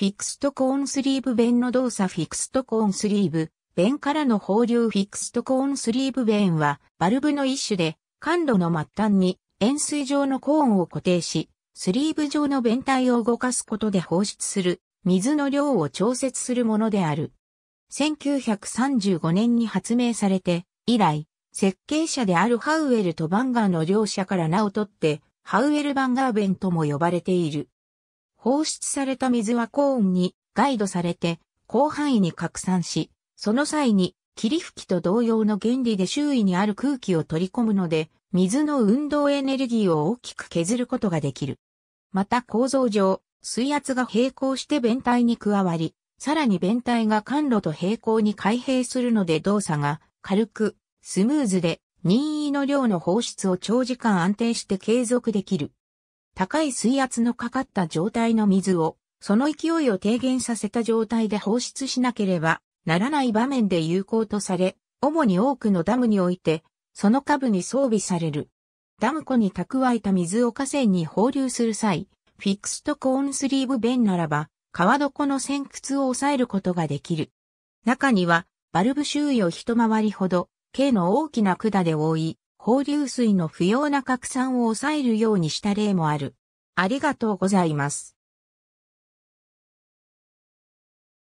フィクストコーンスリーブ弁の動作フィクストコーンスリーブ弁からの放流フィクストコーンスリーブ弁はバルブの一種で管路の末端に円錐状のコーンを固定し、スリーブ状の弁体を動かすことで放出する水の量を調節するものである。1935年に発明されて以来、設計者であるハウエルとバンガーの両者から名を取って、ハウエル・バンガー弁とも呼ばれている。放出された水は高温にガイドされて広範囲に拡散し、その際に霧吹きと同様の原理で周囲にある空気を取り込むので、水の運動エネルギーを大きく削ることができる。また構造上、水圧が平行して弁体に加わり、さらに弁体が管路と平行に開閉するので動作が軽く、スムーズで任意の量の放出を長時間安定して継続できる。高い水圧のかかった状態の水を、その勢いを低減させた状態で放出しなければならない場面で有効とされ、主に多くのダムにおいて、その下部に装備される。ダム湖に蓄えた水を河川に放流する際、フィックストコーンスリーブ弁ならば、川床の先屈を抑えることができる。中には、バルブ周囲を一回りほど、径の大きな管で覆い、放流水の不要な拡散を抑えるようにした例もある。ありがとうございます。